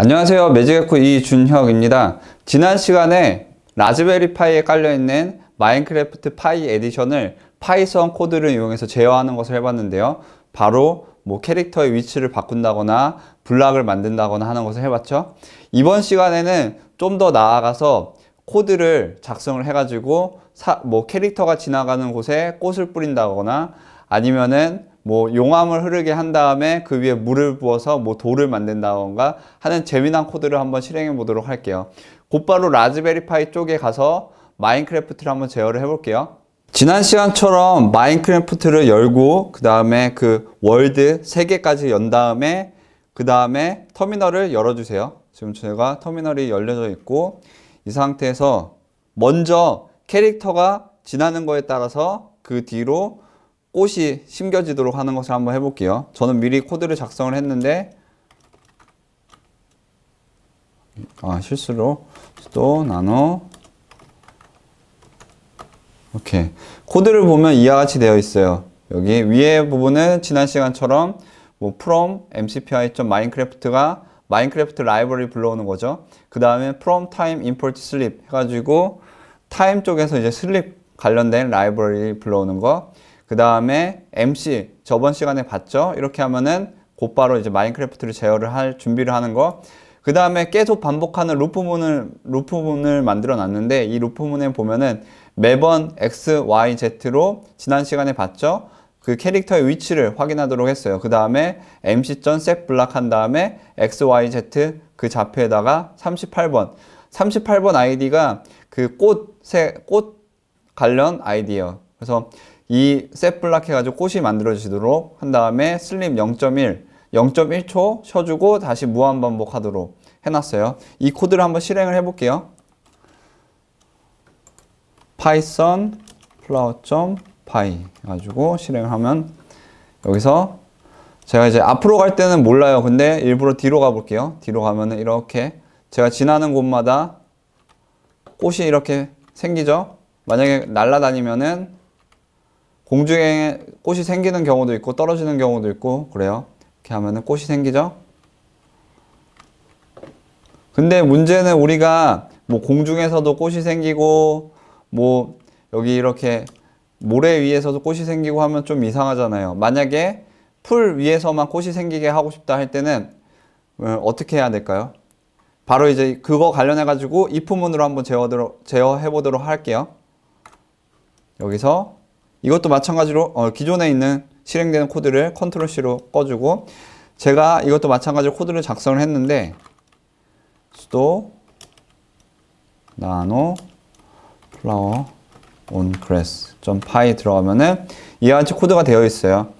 안녕하세요 매직에코 이준혁입니다 지난 시간에 라즈베리 파이에 깔려있는 마인크래프트 파이 에디션을 파이썬 코드를 이용해서 제어하는 것을 해봤는데요 바로 뭐 캐릭터의 위치를 바꾼다거나 블락을 만든다거나 하는 것을 해봤죠 이번 시간에는 좀 더 나아가서 코드를 작성을 해가지고 사, 뭐 캐릭터가 지나가는 곳에 꽃을 뿌린다거나 아니면은 뭐 용암을 흐르게 한 다음에 그 위에 물을 부어서 뭐 돌을 만든다던가 하는 재미난 코드를 한번 실행해 보도록 할게요. 곧바로 라즈베리파이 쪽에 가서 마인크래프트를 한번 제어를 해볼게요. 지난 시간처럼 마인크래프트를 열고 그 다음에 그 월드 3개까지 연 다음에 그 다음에 터미널을 열어주세요. 지금 제가 터미널이 열려져 있고 이 상태에서 먼저 캐릭터가 지나는 거에 따라서 그 뒤로 꽃이 심겨지도록 하는 것을 한번 해볼게요. 저는 미리 코드를 작성을 했는데 아 실수로 또 나노 이렇게 코드를 보면 이와 같이 되어 있어요. 여기 위에 부분은 지난 시간처럼 뭐 from mcpi.minecraft가 마인크래프트 라이브러리 불러오는 거죠. 그 다음에 from time import sleep 해가지고 time 쪽에서 이제 슬립 관련된 라이브러리 불러오는 거그 다음에 MC 저번 시간에 봤죠? 이렇게 하면은 곧바로 이제 마인크래프트를 제어를 할 준비를 하는 거. 그 다음에 계속 반복하는 루프문을 루프문을 만들어 놨는데 이 루프문에 보면은 매번 X, Y, Z로 지난 시간에 봤죠? 그 캐릭터의 위치를 확인하도록 했어요. 그 다음에 MC.점 set block 한 다음에 X, Y, Z 그 좌표에다가 38번 38번 아이디가 그 꽃, 새, 꽃 관련 아이디예요. 그래서 이 셋블락 해가지고 꽃이 만들어지도록 한 다음에 슬립 0.1, 0.1초 쉬어주고 다시 무한 반복하도록 해놨어요. 이 코드를 한번 실행을 해볼게요. 파이썬 flower.py 가지고 실행을 하면 여기서 제가 이제 앞으로 갈 때는 몰라요. 근데 일부러 뒤로 가볼게요. 뒤로 가면은 이렇게 제가 지나는 곳마다 꽃이 이렇게 생기죠. 만약에 날아다니면은 공중에 꽃이 생기는 경우도 있고 떨어지는 경우도 있고 그래요. 이렇게 하면 꽃이 생기죠. 근데 문제는 우리가 뭐 공중에서도 꽃이 생기고 뭐 여기 이렇게 모래 위에서도 꽃이 생기고 하면 좀 이상하잖아요. 만약에 풀 위에서만 꽃이 생기게 하고 싶다 할 때는 어, 어떻게 해야 될까요? 바로 이제 그거 관련해 가지고 if 문으로 한번 제어해 보도록 할게요. 여기서 이것도 마찬가지로 어, 기존에 있는 실행되는 코드를 컨트롤 C로 꺼주고 제가 이것도 마찬가지로 코드를 작성을 했는데 수도 나노 플라워 온 그레스 .py 들어가면은 이와 같이 코드가 되어 있어요.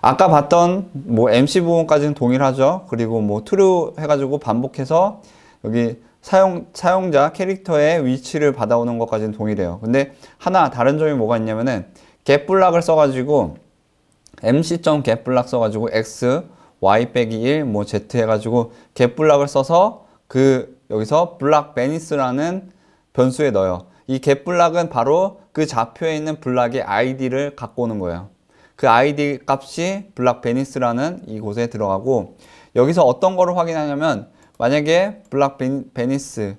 아까 봤던 뭐 MC 부분까지는 동일하죠. 그리고 뭐 true 해가지고 반복해서 여기 사용, 사용자 캐릭터의 위치를 받아오는 것까지는 동일해요. 근데 하나 다른 점이 뭐가 있냐면은 get블락을 써가지고 mc.get블락 써가지고 x y 빼기 1, 뭐 z 해가지고 get블락을 써서 그 여기서 블락 베니스라는 변수에 넣어요. 이 get블락은 바로 그 좌표에 있는 블락의 id를 갖고 오는 거예요. 그 id 값이 블락 베니스라는 이곳에 들어가고 여기서 어떤 거를 확인하냐면 만약에 블락 베니스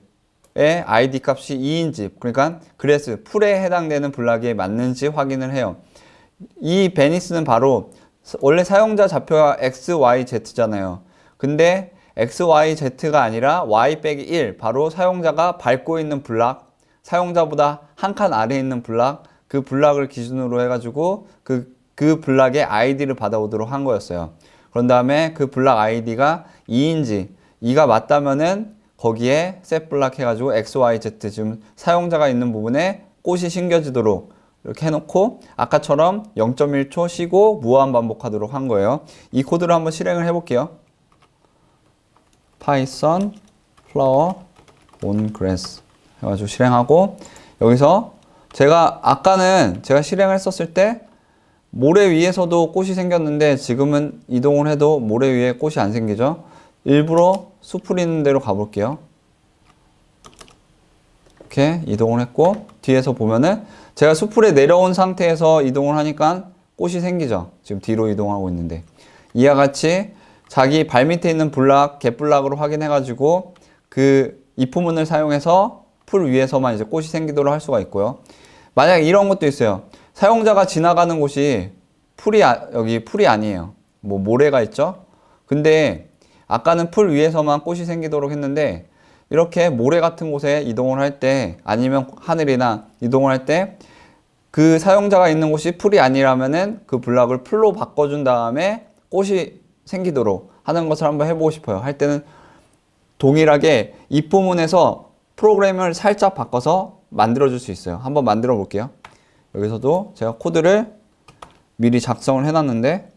의 id 값이 2인지 그러니까 그래스 풀에 해당되는 블락이 맞는지 확인을 해요. 이 베니스는 바로 원래 사용자 좌표가 x, y, z잖아요. 근데 x, y, z가 아니라 y 빼기 1 바로 사용자가 밟고 있는 블락 사용자보다 한 칸 아래 에 있는 블락 그 블락을 기준으로 해가지고 그, 그 블락의 아이디를 받아오도록 한 거였어요. 그런 다음에 그 블락 아이디가 2인지 2가 맞다면은 거기에 셋블락 해가지고 XYZ 지금 사용자가 있는 부분에 꽃이 심겨지도록 이렇게 해놓고 아까처럼 0.1초 쉬고 무한 반복하도록 한 거예요. 이 코드를 한번 실행을 해볼게요. 파이썬 flower on grass 해가지고 실행하고 여기서 제가 아까는 제가 실행을 했었을 때 모래 위에서도 꽃이 생겼는데 지금은 이동을 해도 모래 위에 꽃이 안 생기죠. 일부러 수풀이 있는 데로 가볼게요. 이렇게 이동을 했고 뒤에서 보면은 제가 수풀에 내려온 상태에서 이동을 하니까 꽃이 생기죠. 지금 뒤로 이동하고 있는데 이와 같이 자기 발밑에 있는 블락, 갯블락으로 확인해가지고 그잎후문을 사용해서 풀 위에서만 이제 꽃이 생기도록 할 수가 있고요. 만약 이런 것도 있어요. 사용자가 지나가는 곳이 풀이, 아, 여기 풀이 아니에요. 뭐 모래가 있죠? 근데 아까는 풀 위에서만 꽃이 생기도록 했는데 이렇게 모래 같은 곳에 이동을 할 때 아니면 하늘이나 이동을 할 때 그 사용자가 있는 곳이 풀이 아니라면은 그 블락을 풀로 바꿔준 다음에 꽃이 생기도록 하는 것을 한번 해보고 싶어요. 할 때는 동일하게 이부분에서 프로그램을 살짝 바꿔서 만들어줄 수 있어요. 한번 만들어 볼게요. 여기서도 제가 코드를 미리 작성을 해놨는데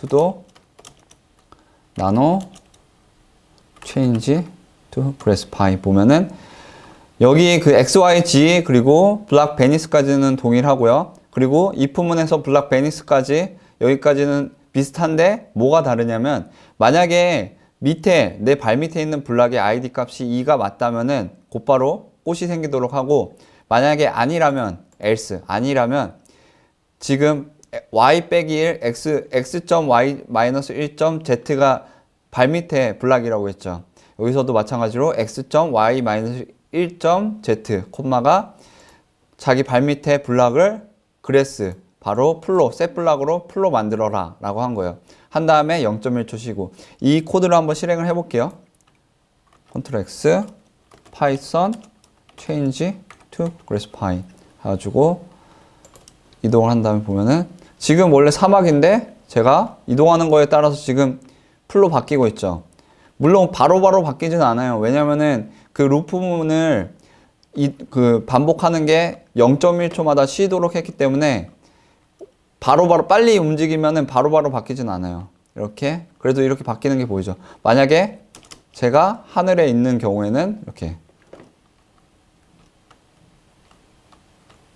수도 나노 체인지 t 브레스 파이 보면은 여기 그 XYG 그리고 블락 베니스까지는 동일하고요. 그리고 이 품문에서 블락 베니스까지 여기까지는 비슷한데 뭐가 다르냐면 만약에 밑에 내 발밑에 있는 블락의 ID 값이 2가 맞다면은 곧바로 꽃이 생기도록 하고 만약에 아니라면 else 아니라면 지금 y 빼기 1 x x y 1점 z가 발밑에 블락이라고 했죠. 여기서도 마찬가지로 x y 1 z 콤마가 자기 발밑에 블락을 그레스 바로 풀로 셋 블락으로 풀로 만들어라 라고 한 거예요. 한 다음에 0.1초 쉬고 이 코드로 한번 실행을 해 볼게요. 컨트롤 X 파이썬 change to g r a s p i 해가지고 이동을 한 다음에 보면은 지금 원래 사막인데 제가 이동하는 거에 따라서 지금 풀로 바뀌고 있죠. 물론 바로바로 바로 바뀌진 않아요. 왜냐면은 그 루프문을 이, 그 반복하는 게 0.1초마다 쉬도록 했기 때문에 바로바로 바로 빨리 움직이면은 바로바로 바로 바뀌진 않아요. 이렇게. 그래도 이렇게 바뀌는 게 보이죠. 만약에 제가 하늘에 있는 경우에는 이렇게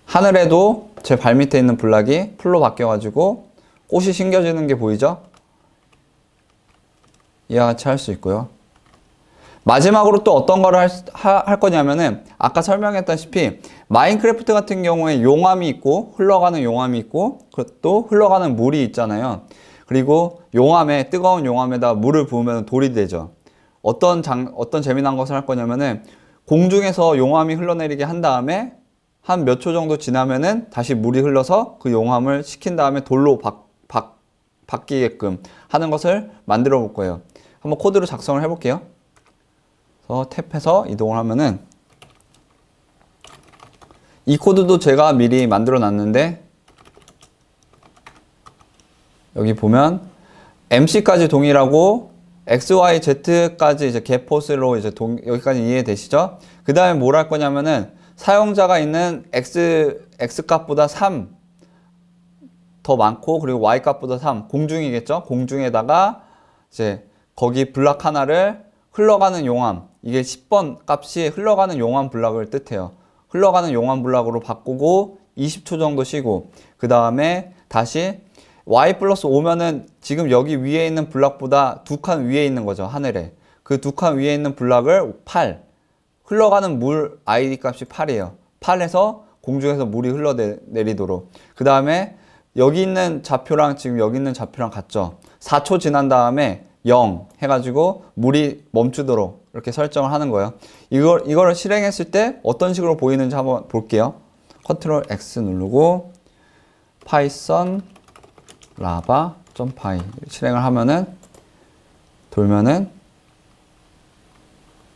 하늘에도 제 발밑에 있는 블락이 풀로 바뀌어가지고 꽃이 심겨지는 게 보이죠? 이와 같이 할 수 있고요. 마지막으로 또 어떤 거를 할, 할 거냐면은 아까 설명했다시피 마인크래프트 같은 경우에 용암이 있고 흘러가는 용암이 있고 그 또 흘러가는 물이 있잖아요. 그리고 용암에 뜨거운 용암에다 물을 부으면 돌이 되죠. 어떤 장 어떤 재미난 것을 할 거냐면은 공중에서 용암이 흘러내리게 한 다음에 한몇초 정도 지나면은 다시 물이 흘러서 그 용암을 식힌 다음에 돌로 박, 박, 바뀌게끔 하는 것을 만들어 볼 거예요. 한번 코드로 작성을 해 볼게요. 그래서 탭해서 이동을 하면은 이 코드도 제가 미리 만들어 놨는데 여기 보면 MC까지 동일하고 XYZ까지 이제 개포스로 이제 동, 여기까지 이해되시죠? 그 다음에 뭘 할 거냐면은 사용자가 있는 x, x값보다 3 더 많고 그리고 y값보다 3 공중이겠죠 공중에다가 이제 거기 블락 하나를 흘러가는 용암 이게 10번 값이 흘러가는 용암 블락을 뜻해요 흘러가는 용암 블락으로 바꾸고 20초 정도 쉬고 그 다음에 다시 y 플러스 5면은 지금 여기 위에 있는 블락보다 두 칸 위에 있는 거죠 하늘에 그 두 칸 위에 있는 블락을 8 흘러가는 물 id 값이 8이에요. 8에서 공중에서 물이 흘러내리도록. 그 다음에 여기 있는 좌표랑 지금 여기 있는 좌표랑 같죠. 4초 지난 다음에 0 해가지고 물이 멈추도록 이렇게 설정을 하는 거예요. 이걸, 이거 실행했을 때 어떤 식으로 보이는지 한번 볼게요. 컨트롤 X 누르고 파이썬 라바.py 실행을 하면은 돌면은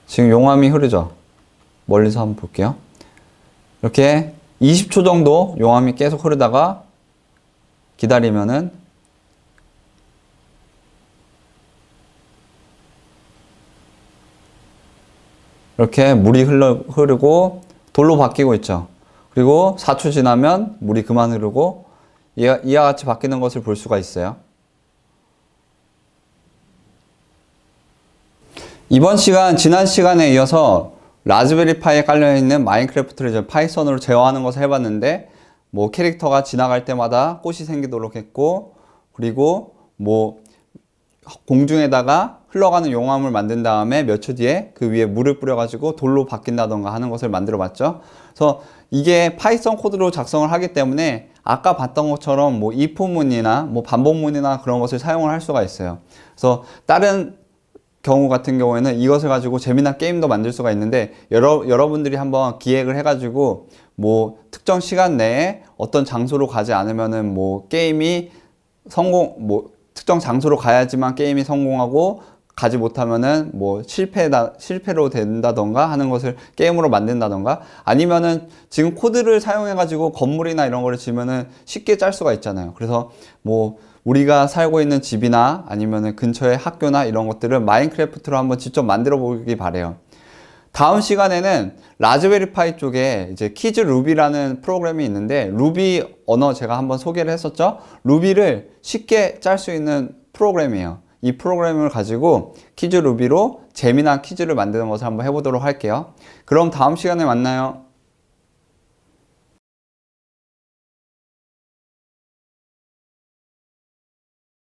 지금 용암이 흐르죠. 멀리서 한번 볼게요. 이렇게 20초 정도 용암이 계속 흐르다가 기다리면은 이렇게 물이 흘러, 흐르고 돌로 바뀌고 있죠. 그리고 4초 지나면 물이 그만 흐르고 이와, 이와 같이 바뀌는 것을 볼 수가 있어요. 이번 시간, 지난 시간에 이어서 라즈베리 파이에 깔려있는 마인크래프트를 이제 파이썬으로 제어하는 것을 해봤는데 뭐 캐릭터가 지나갈 때마다 꽃이 생기도록 했고 그리고 뭐 공중에다가 흘러가는 용암을 만든 다음에 몇 초 뒤에 그 위에 물을 뿌려가지고 돌로 바뀐다던가 하는 것을 만들어 봤죠. 그래서 이게 파이썬 코드로 작성을 하기 때문에 아까 봤던 것처럼 뭐 if문이나 뭐 반복문이나 그런 것을 사용을 할 수가 있어요. 그래서 다른 경우 같은 경우에는 이것을 가지고 재미난 게임도 만들 수가 있는데 여러, 여러분들이 한번 기획을 해가지고 뭐 특정 시간 내에 어떤 장소로 가지 않으면은 뭐 게임이 성공 뭐 특정 장소로 가야지만 게임이 성공하고 가지 못하면은 뭐 실패다 실패로 된다던가 하는 것을 게임으로 만든다던가 아니면은 지금 코드를 사용해 가지고 건물이나 이런 거를 지면은 쉽게 짤 수가 있잖아요 그래서 뭐 우리가 살고 있는 집이나 아니면 근처의 학교나 이런 것들을 마인크래프트로 한번 직접 만들어 보기 바래요. 다음 시간에는 라즈베리 파이 쪽에 이제 키즈 루비라는 프로그램이 있는데 루비 언어 제가 한번 소개를 했었죠. 루비를 쉽게 짤 수 있는 프로그램이에요. 이 프로그램을 가지고 키즈 루비로 재미난 키즈를 만드는 것을 한번 해보도록 할게요. 그럼 다음 시간에 만나요.